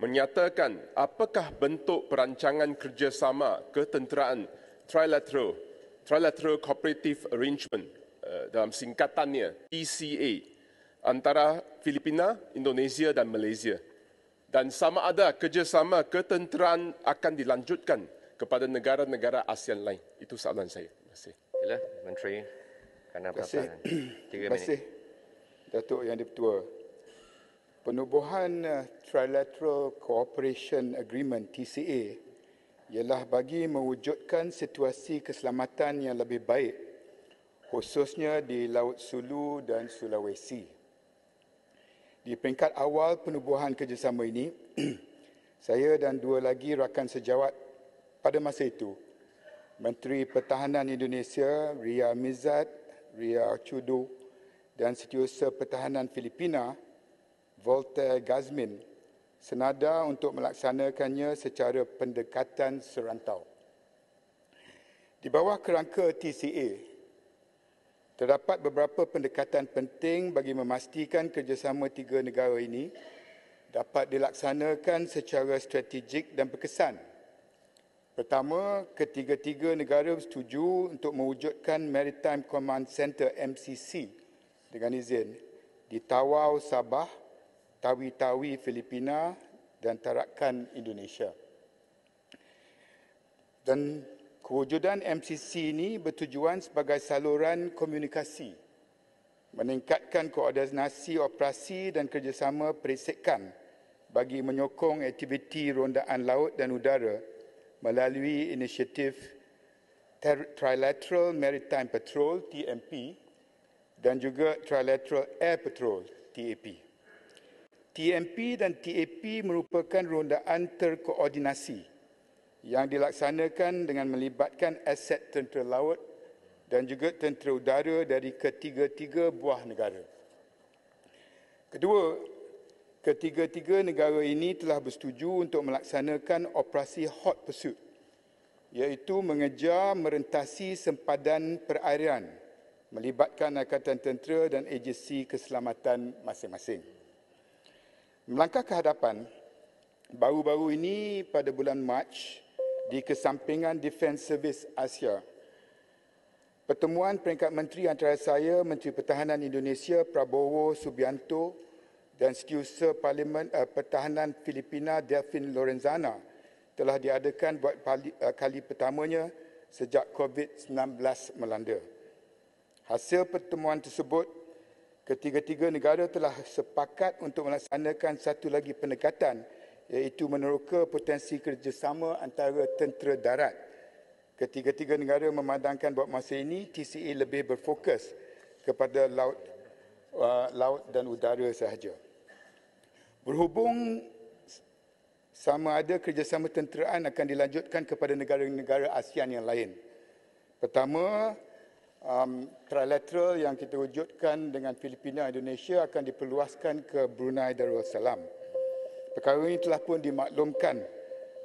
menyatakan apakah bentuk perancangan kerjasama ketenteraan trilateral trilateral cooperative arrangement eh, dalam singkatannya TCA antara Filipina, Indonesia dan Malaysia dan sama ada kerjasama ketenteraan akan dilanjutkan kepada negara-negara ASEAN lain. Itu soalan saya. Terima kasih. Bila Menteri kerana Terima kasih. Terima kasih. Datuk Yang di-Pertua. Penubuhan eh, Trilateral Cooperation Agreement TCA ialah bagi mewujudkan situasi keselamatan yang lebih baik khususnya di Laut Sulu dan Sulawesi. Di peringkat awal penubuhan kerjasama ini, saya dan dua lagi rakan sejawat pada masa itu, Menteri Pertahanan Indonesia Ria Mizat, Ria Chudu dan Setiausaha Pertahanan Filipina, Voltaire Gazmin senada untuk melaksanakannya secara pendekatan serantau. Di bawah kerangka TCA, terdapat beberapa pendekatan penting bagi memastikan kerjasama tiga negara ini dapat dilaksanakan secara strategik dan berkesan. Pertama, ketiga-tiga negara setuju untuk mewujudkan Maritime Command Center MCC dengan izin di Tawau, Sabah Tawi-Tawi Filipina dan Tarakan Indonesia. Dan kewujudan MCC ini bertujuan sebagai saluran komunikasi meningkatkan koordinasi operasi dan kerjasama perisikan bagi menyokong aktiviti rondaan laut dan udara melalui inisiatif Trilateral Maritime Patrol TMP dan juga Trilateral Air Patrol TAP. TMP dan TAP merupakan rondaan terkoordinasi yang dilaksanakan dengan melibatkan aset tentera laut dan juga tentera udara dari ketiga-tiga buah negara. Kedua, ketiga-tiga negara ini telah bersetuju untuk melaksanakan operasi hot pursuit iaitu mengejar merentasi sempadan perairan melibatkan angkatan tentera dan agensi keselamatan masing-masing. Melangkah ke hadapan, baru-baru ini pada bulan Mac di kesampingan Defence Service Asia, pertemuan peringkat menteri antara saya, Menteri Pertahanan Indonesia Prabowo Subianto dan Setiausaha Parlimen uh, Pertahanan Filipina Delphine Lorenzana telah diadakan buat pali, uh, kali pertamanya sejak COVID-19 melanda. Hasil pertemuan tersebut Ketiga-tiga negara telah sepakat untuk melaksanakan satu lagi pendekatan iaitu meneroka potensi kerjasama antara tentera darat. Ketiga-tiga negara memandangkan bahawa masa ini TCA lebih berfokus kepada laut uh, laut dan udara sahaja. Berhubung sama ada kerjasama tenteraan akan dilanjutkan kepada negara-negara ASEAN yang lain. Pertama, um, trilateral yang kita wujudkan dengan Filipina dan Indonesia akan diperluaskan ke Brunei Darussalam. Perkara ini telah pun dimaklumkan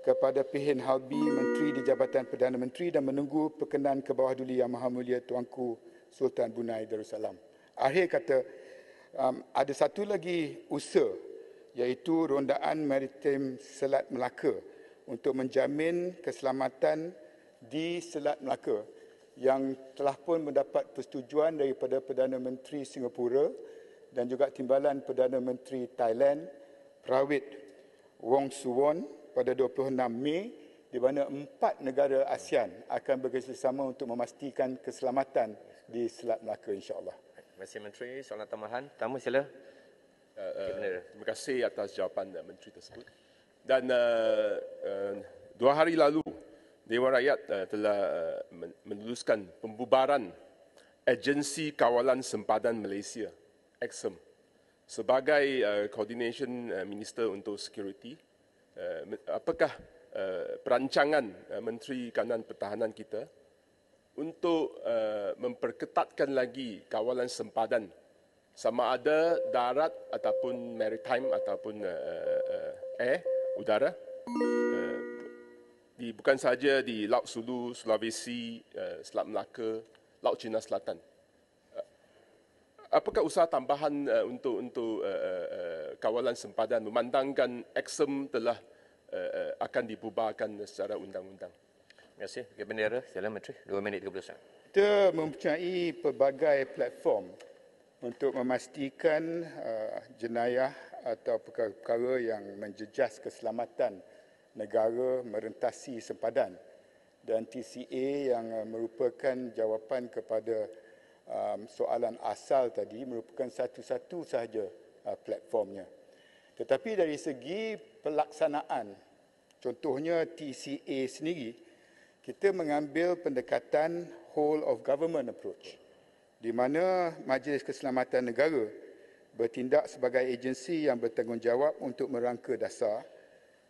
kepada Pihin Halbi, Menteri di Jabatan Perdana Menteri dan menunggu perkenan ke bawah duli Yang Maha Mulia Tuanku Sultan Brunei Darussalam. Akhir kata, um, ada satu lagi usaha iaitu rondaan maritim Selat Melaka untuk menjamin keselamatan di Selat Melaka yang telah pun mendapat persetujuan daripada Perdana Menteri Singapura dan juga timbalan Perdana Menteri Thailand Prawit Wong Suwon pada 26 Mei di mana empat negara ASEAN akan bekerjasama untuk memastikan keselamatan di Selat Melaka insyaAllah. Terima kasih Menteri. Soalan tambahan. Pertama sila. Uh, uh, terima kasih atas jawapan uh, Menteri tersebut. Dan uh, uh, dua hari lalu Dewan Rakyat eh, telah eh, meneruskan pembubaran Agensi Kawalan Sempadan Malaysia, Exem, sebagai eh, Coordination Minister untuk Security. Apakah perancangan Menteri Kanan Pertahanan kita untuk memperketatkan lagi kawalan sempadan sama ada darat ataupun maritime ataupun air, udara? di bukan saja di Laut Sulu, Sulawesi, eh, Selat Melaka, Laut Cina Selatan. Eh, apakah usaha tambahan eh, untuk untuk kawalan sempadan memandangkan eksem telah akan dibubarkan secara undang-undang? Terima kasih. Okay, bendera, Jalan Menteri. Dua minit, tiga puluh saat. Kita mempunyai pelbagai platform untuk memastikan uh, jenayah atau perkara-perkara yang menjejas keselamatan negara merentasi sempadan dan TCA yang uh, merupakan jawapan kepada um, soalan asal tadi merupakan satu-satu sahaja uh, platformnya. Tetapi dari segi pelaksanaan, contohnya TCA sendiri, kita mengambil pendekatan whole of government approach di mana Majlis Keselamatan Negara bertindak sebagai agensi yang bertanggungjawab untuk merangka dasar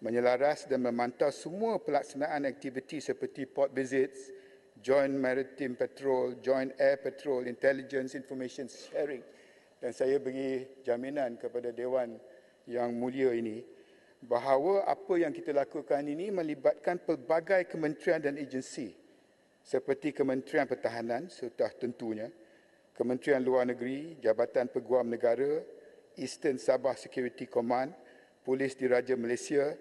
menyelaras dan memantau semua pelaksanaan aktiviti seperti port visits, joint maritime patrol, joint air patrol, intelligence information sharing. Dan saya beri jaminan kepada Dewan yang mulia ini bahawa apa yang kita lakukan ini melibatkan pelbagai kementerian dan agensi seperti Kementerian Pertahanan sudah tentunya Kementerian Luar Negeri, Jabatan Peguam Negara, Eastern Sabah Security Command, Polis Diraja Malaysia,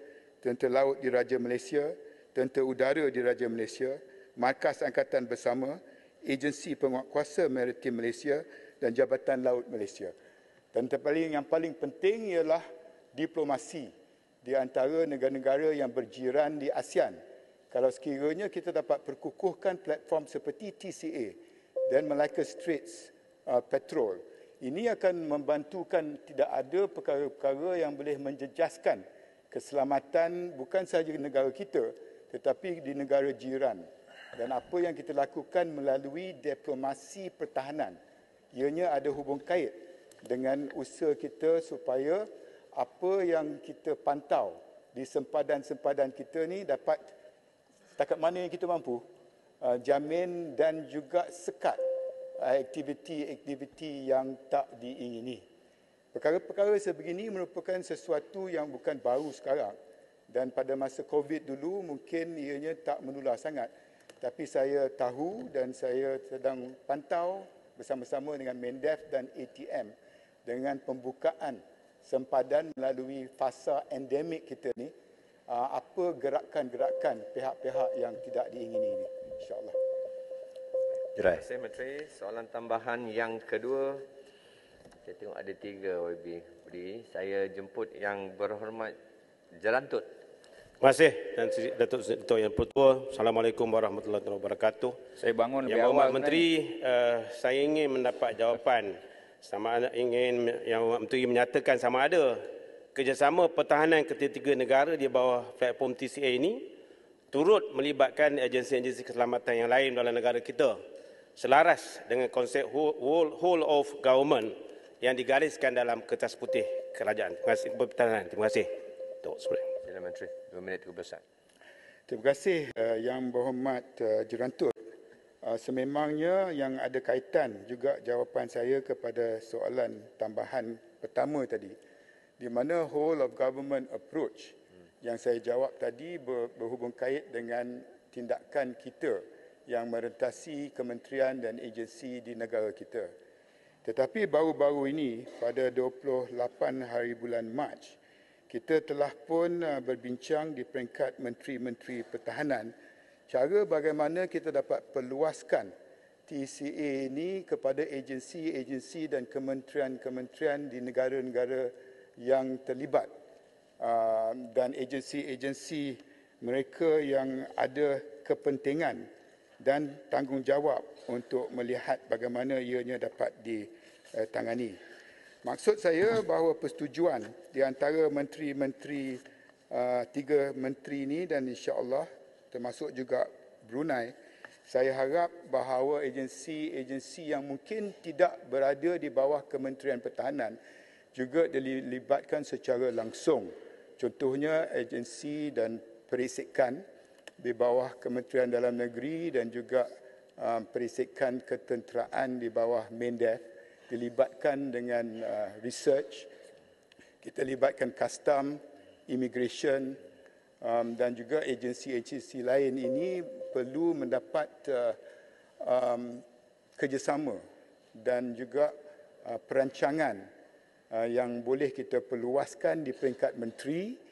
Tentera Laut di Raja Malaysia, Tentera Udara di Raja Malaysia, Markas Angkatan Bersama, Agensi Penguatkuasa Maritim Malaysia dan Jabatan Laut Malaysia. Dan terpaling yang paling penting ialah diplomasi di antara negara-negara yang berjiran di ASEAN. Kalau sekiranya kita dapat perkukuhkan platform seperti TCA dan Malacca Straits uh, Patrol, ini akan membantukan tidak ada perkara-perkara yang boleh menjejaskan keselamatan bukan sahaja di negara kita tetapi di negara jiran dan apa yang kita lakukan melalui diplomasi pertahanan ianya ada hubung kait dengan usaha kita supaya apa yang kita pantau di sempadan-sempadan kita ni dapat setakat mana yang kita mampu uh, jamin dan juga sekat uh, aktiviti-aktiviti yang tak diingini. Perkara-perkara sebegini merupakan sesuatu yang bukan baru sekarang. Dan pada masa COVID dulu mungkin ianya tak menular sangat. Tapi saya tahu dan saya sedang pantau bersama-sama dengan Mendef dan ATM dengan pembukaan sempadan melalui fasa endemik kita ni apa gerakan-gerakan pihak-pihak yang tidak diingini ini insyaallah. Terima kasih Menteri. Soalan tambahan yang kedua saya tengok ada tiga YB. Jadi saya jemput yang berhormat Jelantut. Terima kasih dan Datuk Datuk yang Pertua. Assalamualaikum warahmatullahi wabarakatuh. Saya bangun yang awal. Kan? Menteri, uh, saya ingin mendapat jawapan sama ada ingin yang Menteri menyatakan sama ada kerjasama pertahanan ketiga-tiga negara di bawah platform TCA ini turut melibatkan agensi-agensi keselamatan yang lain dalam negara kita selaras dengan konsep whole, whole of government yang digariskan dalam kertas putih kerajaan. Terima kasih. Pertahanan. Terima kasih. Tok Sebelah. Perdana Menteri, 2 minit Terima kasih eh, Yang Berhormat uh, eh, Jurantut. Eh, sememangnya yang ada kaitan juga jawapan saya kepada soalan tambahan pertama tadi. Di mana whole of government approach yang saya jawab tadi berhubung kait dengan tindakan kita yang merentasi kementerian dan agensi di negara kita. Tetapi baru-baru ini pada 28 hari bulan Mac, kita telah pun uh, berbincang di peringkat menteri-menteri pertahanan cara bagaimana kita dapat perluaskan TCA ini kepada agensi-agensi dan kementerian-kementerian di negara-negara yang terlibat uh, dan agensi-agensi mereka yang ada kepentingan dan tanggungjawab untuk melihat bagaimana ianya dapat ditangani. Maksud saya bahawa persetujuan di antara menteri-menteri uh, tiga menteri ini dan insya-Allah termasuk juga Brunei saya harap bahawa agensi-agensi yang mungkin tidak berada di bawah Kementerian Pertahanan juga dilibatkan secara langsung. Contohnya agensi dan perisikan di bawah Kementerian Dalam Negeri dan juga um, perisikan ketenteraan di bawah MINDEF dilibatkan dengan uh, research kita libatkan custom immigration um, dan juga agensi-agensi lain ini perlu mendapat uh, um, kerjasama dan juga uh, perancangan uh, yang boleh kita perluaskan di peringkat menteri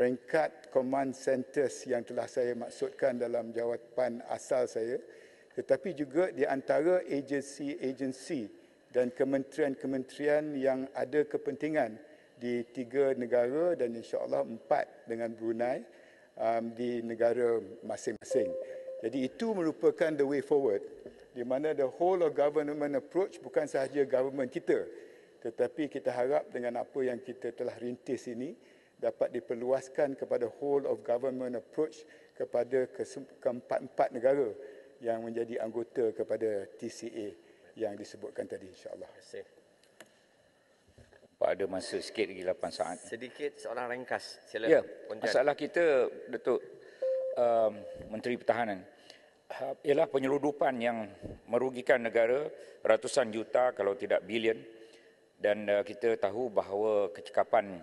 peringkat command centers yang telah saya maksudkan dalam jawapan asal saya tetapi juga di antara agensi-agensi dan kementerian-kementerian yang ada kepentingan di tiga negara dan insyaAllah empat dengan Brunei um, di negara masing-masing. Jadi itu merupakan the way forward di mana the whole of government approach bukan sahaja government kita tetapi kita harap dengan apa yang kita telah rintis ini, dapat diperluaskan kepada whole of government approach kepada keempat-empat negara yang menjadi anggota kepada TCA yang disebutkan tadi insyaAllah. Pak kasih. Pada masa sikit lagi 8 saat. Sedikit seorang ringkas. Sila ya, Puncan. masalah kita, Datuk um, Menteri Pertahanan, ha, ialah penyeludupan yang merugikan negara ratusan juta kalau tidak bilion dan uh, kita tahu bahawa kecekapan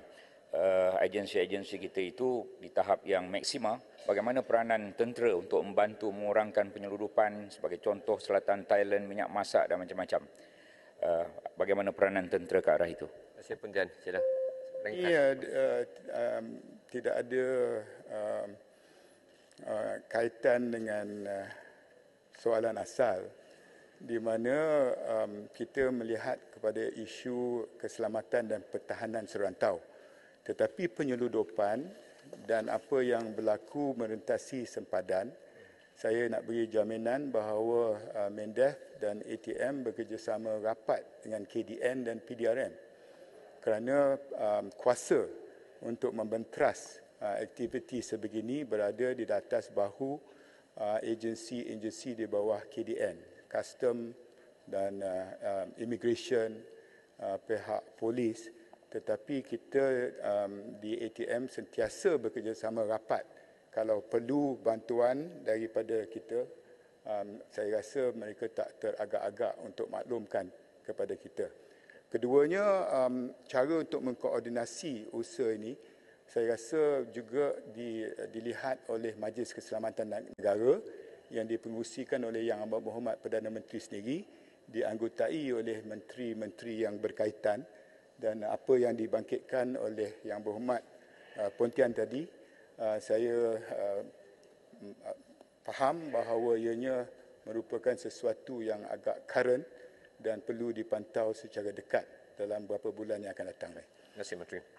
uh, agensi-agensi kita itu di tahap yang maksimal. bagaimana peranan tentera untuk membantu mengurangkan penyeludupan sebagai contoh selatan Thailand minyak masak dan macam-macam uh, bagaimana peranan tentera ke arah itu terima kasih Puan Jan ya, uh, um, tidak ada um, uh, kaitan dengan uh, soalan asal di mana um, kita melihat kepada isu keselamatan dan pertahanan serantau tetapi penyeludupan dan apa yang berlaku merentasi sempadan saya nak beri jaminan bahawa uh, Mendef dan ATM bekerjasama rapat dengan KDN dan PDRM kerana um, kuasa untuk membentras uh, aktiviti sebegini berada di atas bahu uh, agensi-agensi di bawah KDN custom dan uh, uh, immigration uh, pihak polis tetapi kita um, di ATM sentiasa bekerjasama rapat kalau perlu bantuan daripada kita um, saya rasa mereka tak teragak-agak untuk maklumkan kepada kita keduanya um, cara untuk mengkoordinasi usaha ini saya rasa juga di, dilihat oleh Majlis Keselamatan Negara yang dipengerusikan oleh Yang Amat Berhormat Perdana Menteri sendiri dianggotai oleh menteri-menteri yang berkaitan dan apa yang dibangkitkan oleh Yang Berhormat uh, Pontian tadi uh, saya uh, faham bahawa ianya merupakan sesuatu yang agak current dan perlu dipantau secara dekat dalam beberapa bulan yang akan datang. Terima kasih Menteri.